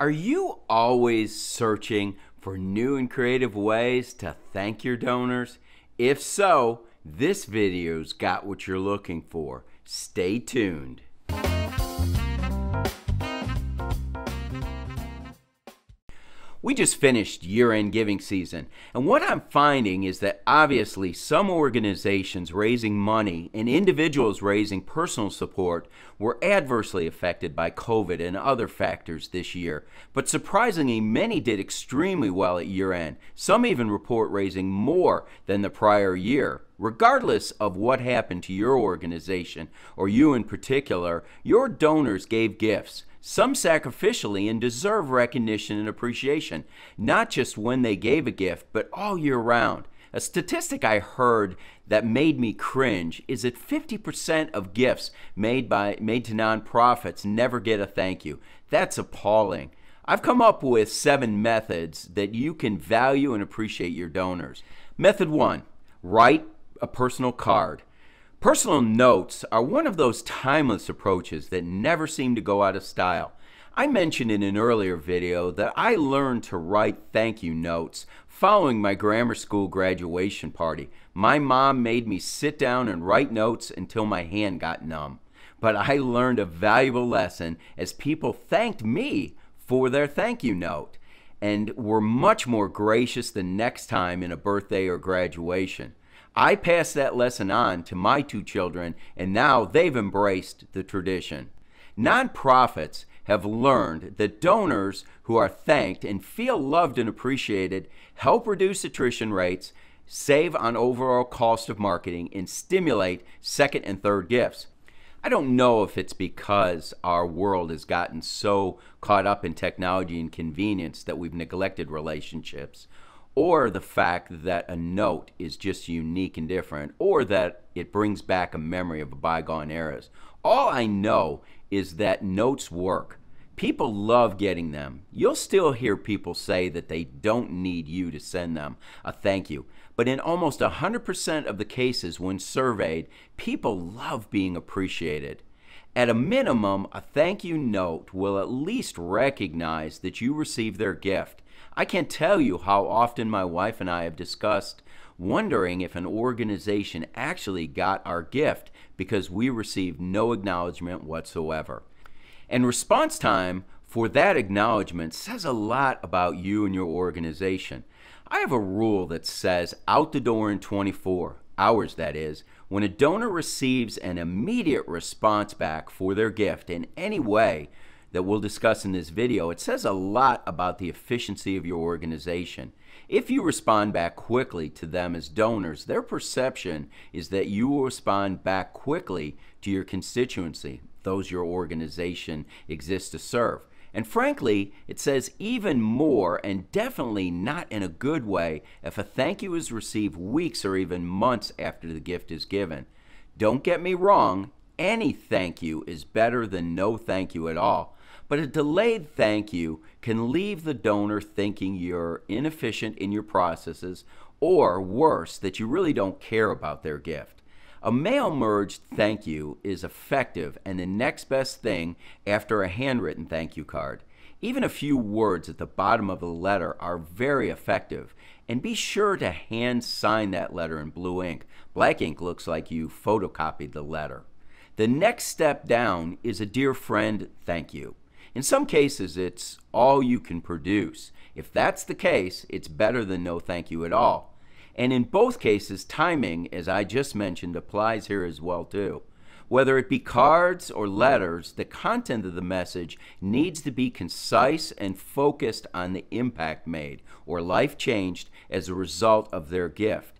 Are you always searching for new and creative ways to thank your donors? If so, this video's got what you're looking for. Stay tuned. We just finished year end giving season. And what I'm finding is that obviously some organizations raising money and individuals raising personal support were adversely affected by COVID and other factors this year. But surprisingly, many did extremely well at year end. Some even report raising more than the prior year. Regardless of what happened to your organization or you in particular, your donors gave gifts some sacrificially and deserve recognition and appreciation, not just when they gave a gift, but all year round. A statistic I heard that made me cringe is that 50% of gifts made by made to nonprofits never get a thank you. That's appalling. I've come up with 7 methods that you can value and appreciate your donors. Method 1, write a personal card. Personal notes are one of those timeless approaches that never seem to go out of style. I mentioned in an earlier video that I learned to write thank you notes following my grammar school graduation party. My mom made me sit down and write notes until my hand got numb. But I learned a valuable lesson as people thanked me for their thank you note and were much more gracious the next time in a birthday or graduation. I passed that lesson on to my two children, and now they've embraced the tradition. Nonprofits have learned that donors who are thanked and feel loved and appreciated help reduce attrition rates, save on overall cost of marketing, and stimulate second and third gifts. I don't know if it's because our world has gotten so caught up in technology and convenience that we've neglected relationships, or the fact that a note is just unique and different, or that it brings back a memory of a bygone eras. All I know is that notes work. People love getting them. You'll still hear people say that they don't need you to send them a thank you. But in almost 100% of the cases when surveyed, people love being appreciated. At a minimum, a thank you note will at least recognize that you received their gift I can't tell you how often my wife and I have discussed wondering if an organization actually got our gift because we received no acknowledgement whatsoever. And response time for that acknowledgement says a lot about you and your organization. I have a rule that says out the door in 24 hours, that is, when a donor receives an immediate response back for their gift in any way, that we'll discuss in this video, it says a lot about the efficiency of your organization. If you respond back quickly to them as donors, their perception is that you will respond back quickly to your constituency, those your organization exists to serve. And frankly, it says even more, and definitely not in a good way, if a thank you is received weeks or even months after the gift is given. Don't get me wrong, any thank you is better than no thank you at all. But a delayed thank you can leave the donor thinking you're inefficient in your processes, or worse, that you really don't care about their gift. A mail merged thank you is effective and the next best thing after a handwritten thank you card. Even a few words at the bottom of a letter are very effective, and be sure to hand sign that letter in blue ink. Black ink looks like you photocopied the letter. The next step down is a dear friend thank you. In some cases, it's all you can produce. If that's the case, it's better than no thank you at all. And in both cases, timing, as I just mentioned, applies here as well too. Whether it be cards or letters, the content of the message needs to be concise and focused on the impact made or life changed as a result of their gift.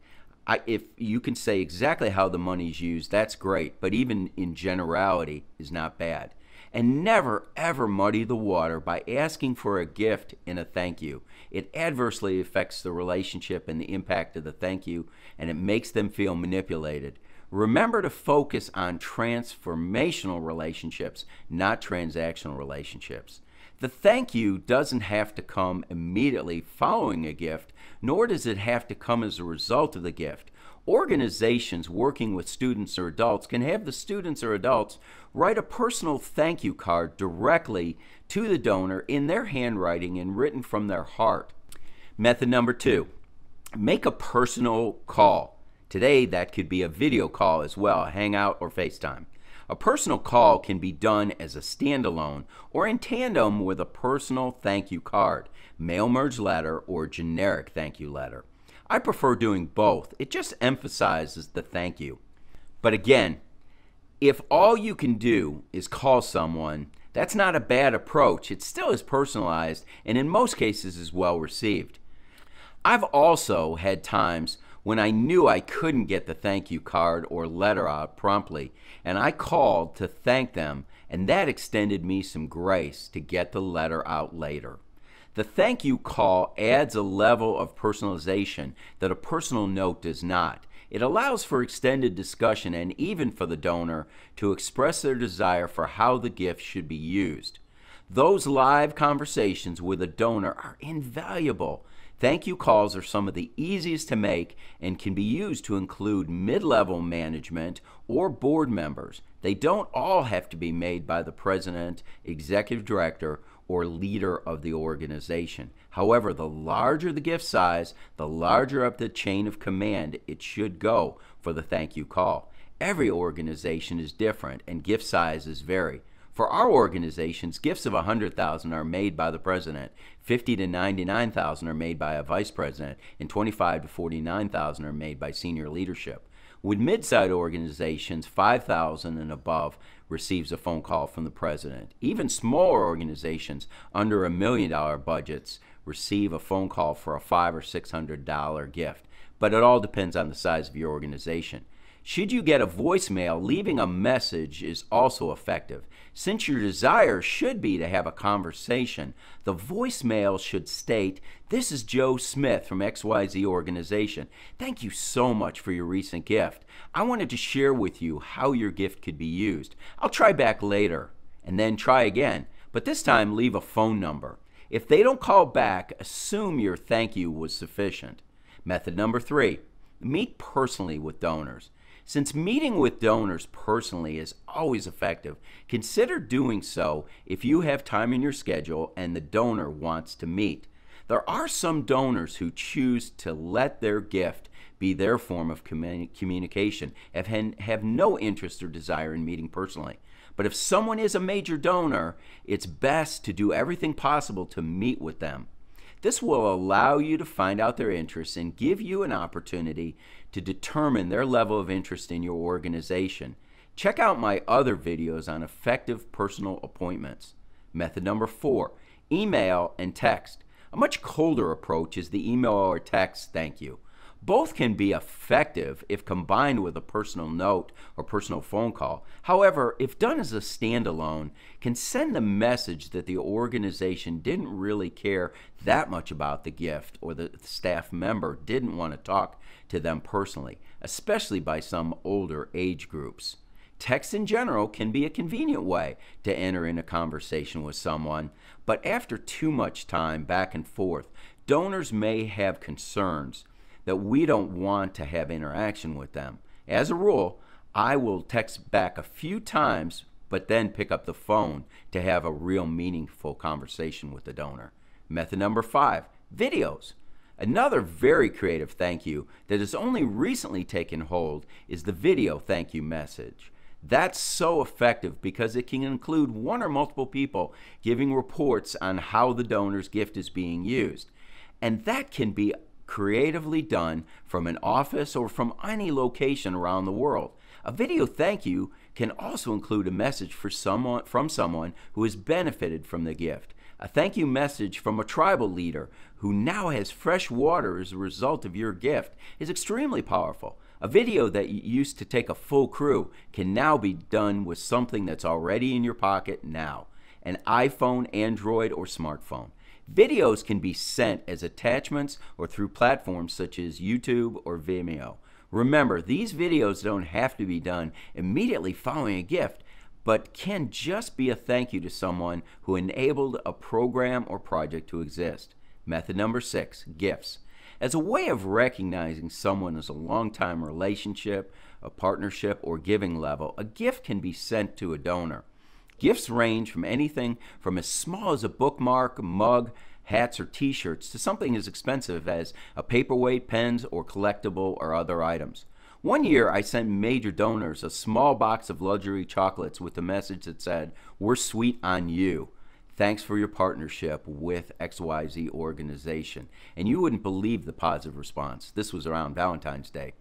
I, if you can say exactly how the money's used, that's great, but even in generality is not bad and never ever muddy the water by asking for a gift in a thank you. It adversely affects the relationship and the impact of the thank you, and it makes them feel manipulated. Remember to focus on transformational relationships, not transactional relationships. The thank you doesn't have to come immediately following a gift, nor does it have to come as a result of the gift organizations working with students or adults can have the students or adults write a personal thank you card directly to the donor in their handwriting and written from their heart. Method number two, make a personal call. Today, that could be a video call as well, Hangout or FaceTime. A personal call can be done as a standalone or in tandem with a personal thank you card, mail merge letter, or generic thank you letter. I prefer doing both. It just emphasizes the thank you. But again, if all you can do is call someone, that's not a bad approach. It still is personalized and in most cases is well received. I've also had times when I knew I couldn't get the thank you card or letter out promptly, and I called to thank them, and that extended me some grace to get the letter out later. The thank you call adds a level of personalization that a personal note does not. It allows for extended discussion and even for the donor to express their desire for how the gift should be used. Those live conversations with a donor are invaluable. Thank you calls are some of the easiest to make and can be used to include mid level management or board members. They don't all have to be made by the president, executive director, or leader of the organization. However, the larger the gift size, the larger up the chain of command it should go for the thank you call. Every organization is different and gift sizes vary. For our organizations, gifts of 100,000 are made by the president, 50 to 99,000 are made by a vice president, and 25 to 49,000 are made by senior leadership. With mid-sized organizations, 5,000 and above receives a phone call from the president. Even smaller organizations under a million dollar budgets receive a phone call for a five or six hundred dollar gift. But it all depends on the size of your organization. Should you get a voicemail, leaving a message is also effective. Since your desire should be to have a conversation, the voicemail should state, This is Joe Smith from XYZ Organization. Thank you so much for your recent gift. I wanted to share with you how your gift could be used. I'll try back later. And then try again, but this time leave a phone number. If they don't call back, assume your thank you was sufficient. Method number three meet personally with donors. Since meeting with donors personally is always effective, consider doing so if you have time in your schedule and the donor wants to meet. There are some donors who choose to let their gift be their form of communi communication, and have no interest or desire in meeting personally. But if someone is a major donor, it's best to do everything possible to meet with them. This will allow you to find out their interests and give you an opportunity to determine their level of interest in your organization. Check out my other videos on effective personal appointments. Method number four, email and text. A much colder approach is the email or text thank you. Both can be effective if combined with a personal note or personal phone call. However, if done as a standalone, can send the message that the organization didn't really care that much about the gift or the staff member didn't want to talk to them personally, especially by some older age groups. Text in general can be a convenient way to enter in a conversation with someone, but after too much time back and forth, donors may have concerns that we don't want to have interaction with them. As a rule, I will text back a few times, but then pick up the phone to have a real meaningful conversation with the donor. Method number five videos. Another very creative thank you that has only recently taken hold is the video thank you message. That's so effective because it can include one or multiple people giving reports on how the donor's gift is being used. And that can be creatively done from an office or from any location around the world. A video thank you can also include a message for someone, from someone who has benefited from the gift. A thank you message from a tribal leader who now has fresh water as a result of your gift is extremely powerful. A video that used to take a full crew can now be done with something that's already in your pocket now an iPhone, Android, or smartphone. Videos can be sent as attachments or through platforms such as YouTube or Vimeo. Remember, these videos don't have to be done immediately following a gift, but can just be a thank you to someone who enabled a program or project to exist. Method number six gifts. As a way of recognizing someone as a long time relationship, a partnership, or giving level, a gift can be sent to a donor. Gifts range from anything from as small as a bookmark, mug, hats, or t shirts to something as expensive as a paperweight, pens, or collectible or other items. One year, I sent major donors a small box of luxury chocolates with a message that said, We're sweet on you. Thanks for your partnership with XYZ organization. And you wouldn't believe the positive response. This was around Valentine's Day.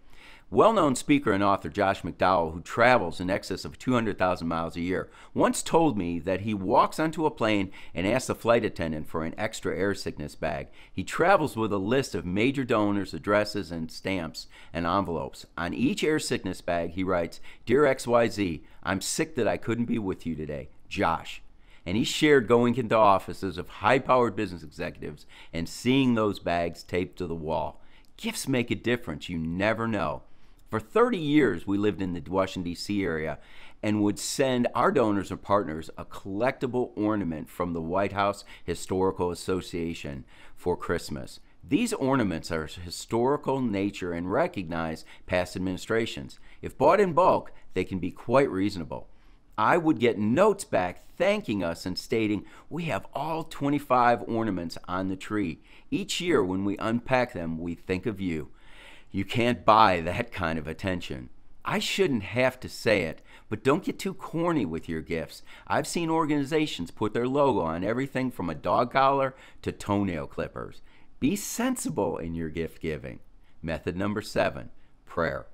Well known speaker and author Josh McDowell, who travels in excess of 200,000 miles a year, once told me that he walks onto a plane and asks the flight attendant for an extra air sickness bag. He travels with a list of major donors' addresses and stamps and envelopes. On each air sickness bag, he writes Dear XYZ, I'm sick that I couldn't be with you today. Josh. And he shared going into offices of high powered business executives and seeing those bags taped to the wall. Gifts make a difference, you never know. For 30 years, we lived in the Washington, D.C. area and would send our donors and partners a collectible ornament from the White House Historical Association for Christmas. These ornaments are historical nature and recognize past administrations. If bought in bulk, they can be quite reasonable. I would get notes back thanking us and stating, We have all 25 ornaments on the tree. Each year when we unpack them, we think of you. You can't buy that kind of attention. I shouldn't have to say it, but don't get too corny with your gifts. I've seen organizations put their logo on everything from a dog collar to toenail clippers. Be sensible in your gift giving. Method number seven prayer.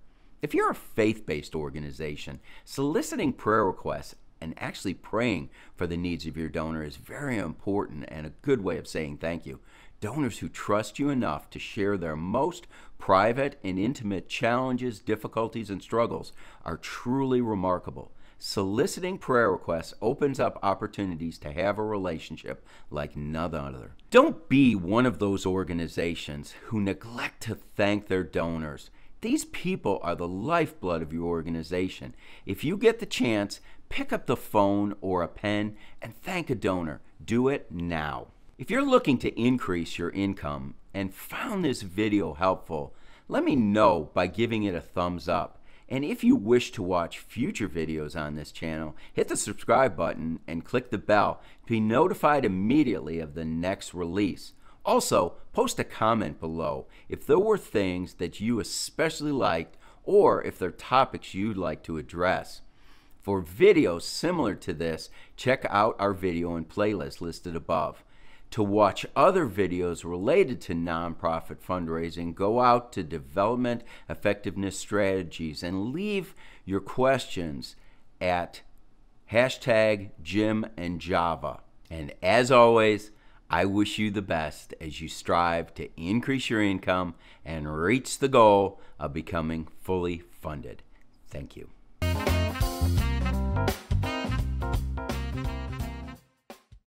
If you're a faith based organization, soliciting prayer requests and actually praying for the needs of your donor is very important and a good way of saying thank you. Donors who trust you enough to share their most private and intimate challenges, difficulties, and struggles are truly remarkable. Soliciting prayer requests opens up opportunities to have a relationship like none other. Don't be one of those organizations who neglect to thank their donors these people are the lifeblood of your organization. If you get the chance, pick up the phone or a pen and thank a donor. Do it now. If you're looking to increase your income and found this video helpful, let me know by giving it a thumbs up. And if you wish to watch future videos on this channel, hit the subscribe button and click the bell to be notified immediately of the next release. Also, post a comment below if there were things that you especially liked or if there are topics you'd like to address. For videos similar to this, check out our video and playlist listed above. To watch other videos related to nonprofit fundraising, go out to Development Effectiveness Strategies and leave your questions at hashtag Jim and Java. And as always, I wish you the best as you strive to increase your income and reach the goal of becoming fully funded. Thank you.